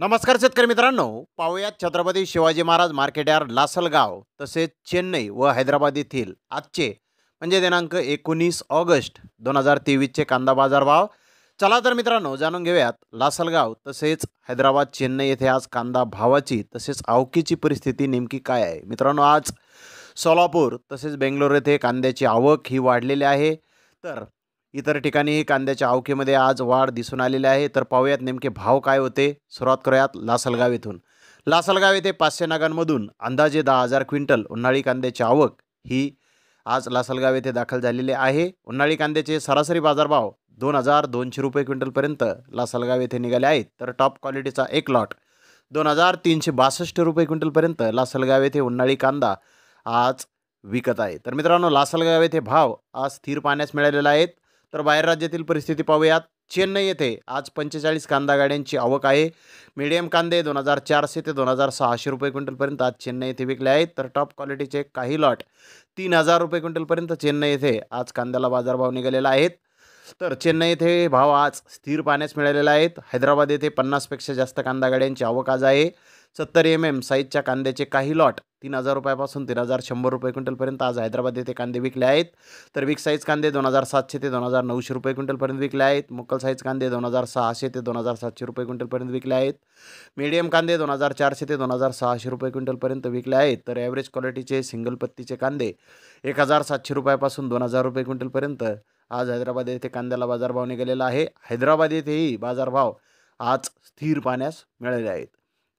नमस्कार शेतकरी मित्रांनो पाहुयात छत्रपती शिवाजी महाराज मार्केट यार लासलगाव तसेच चेन्नई व हैदराबाद येथील आजचे म्हणजे दिनांक एकोणीस ऑगस्ट दोन हजार तेवीसचे कांदा बाजार भाव चला तर मित्रांनो जाणून घेऊयात लासलगाव तसेच हैदराबाद चेन्नई येथे आज कांदा भावाची तसेच आवकीची परिस्थिती नेमकी काय आहे मित्रांनो आज सोलापूर तसेच बेंगलोर येथे कांद्याची आवक ही वाढलेली आहे तर इतर ठिकाणीही कांद्याच्या आवकीमध्ये आज वाढ दिसून आलेली आहे तर पाहूयात नेमके भाव काय होते सुरुवात करूयात लासलगाव येथून लासलगाव येथे पाचशे नागांमधून अंदाजे दहा हजार क्विंटल उन्हाळी कांद्याची आवक ही आज लासलगाव येथे दाखल झालेली आहे उन्हाळी कांद्याचे सरासरी बाजारभाव दोन हजार दोनशे रुपये क्विंटलपर्यंत लासलगाव येथे निघाले आहेत तर टॉप क्वालिटीचा एक लॉट दोन हजार तीनशे बासष्ट रुपये क्विंटलपर्यंत लासलगाव येथे उन्हाळी कांदा आज विकत आहे तर मित्रांनो लासलगाव येथे भाव आज स्थिर पाहण्यास मिळालेला आहेत तर बाहेर राज्यातील परिस्थिती पाहूयात चेन्नई येथे आज पंचेचाळीस कांदा गाड्यांची आवक आहे मीडियम कांदे दोन हजार चारशे ते दोन हजार सहाशे रुपये क्विंटलपर्यंत आज चेन्नई येथे विकले आहेत तर टॉप क्वालिटीचे काही लॉट तीन हजार रुपये क्विंटलपर्यंत चेन्नई येथे आज कांद्याला बाजारभाव निघालेला आहेत तर चेन्नई येथे भाव आज स्थिर पाण्यास मिळालेला आहेत हैदराबाद येथे पन्नासपेक्षा जास्त कांदा गाड्यांची आवक आज आहे सत्तर एम एम साईजच्या कांद्याचे काही लॉट तीन हजार रुपयापासून तीन हजार शंभर रुपये क्विंटलपर्यंत आज हैदराबाद येथे कांदे विकले आहेत तर विक साईज कांदे दोन हजार सातशे ते दोन हजार नऊशे रुपये क्विंटलपर्यंत विकले आहेत मुक्कल साईज कांदे दोन हजार सहाशे ते दोन हजार सातशे रुपये क्विंटलपर्यंत विकले आहेत मीडियम कांदे दोन हजार चारशे ते दोन हजार सहाशे रुपये क्विंटलपर्यंत विकले आहेत तर ॲव्हरेज क्वालिटीचे सिंगल पत्तीचे कांदे एक हजार सातशे रुपयापासून दोन हजार रुपये क्विंटलपर्यंत आज हैदराबाद येथे कांद्याला बाजारभाव निघालेला आहे हैदराबाद येथेही बाजारभाव आज स्थिर पाण्यास मिळाले आहेत